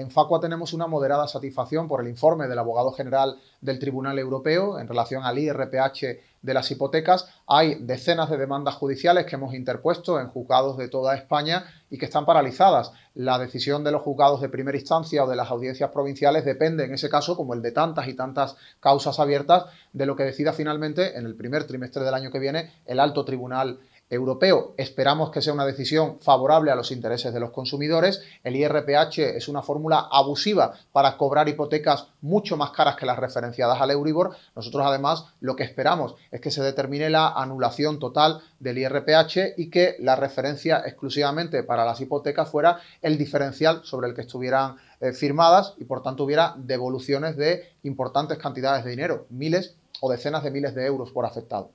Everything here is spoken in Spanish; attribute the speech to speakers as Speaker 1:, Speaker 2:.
Speaker 1: En Facua tenemos una moderada satisfacción por el informe del abogado general del Tribunal Europeo en relación al IRPH de las hipotecas. Hay decenas de demandas judiciales que hemos interpuesto en juzgados de toda España y que están paralizadas. La decisión de los juzgados de primera instancia o de las audiencias provinciales depende, en ese caso, como el de tantas y tantas causas abiertas, de lo que decida finalmente en el primer trimestre del año que viene el alto tribunal europeo. Esperamos que sea una decisión favorable a los intereses de los consumidores. El IRPH es una fórmula abusiva para cobrar hipotecas mucho más caras que las referenciadas al Euribor. Nosotros además lo que esperamos es que se determine la anulación total del IRPH y que la referencia exclusivamente para las hipotecas fuera el diferencial sobre el que estuvieran eh, firmadas y por tanto hubiera devoluciones de importantes cantidades de dinero, miles o decenas de miles de euros por afectado.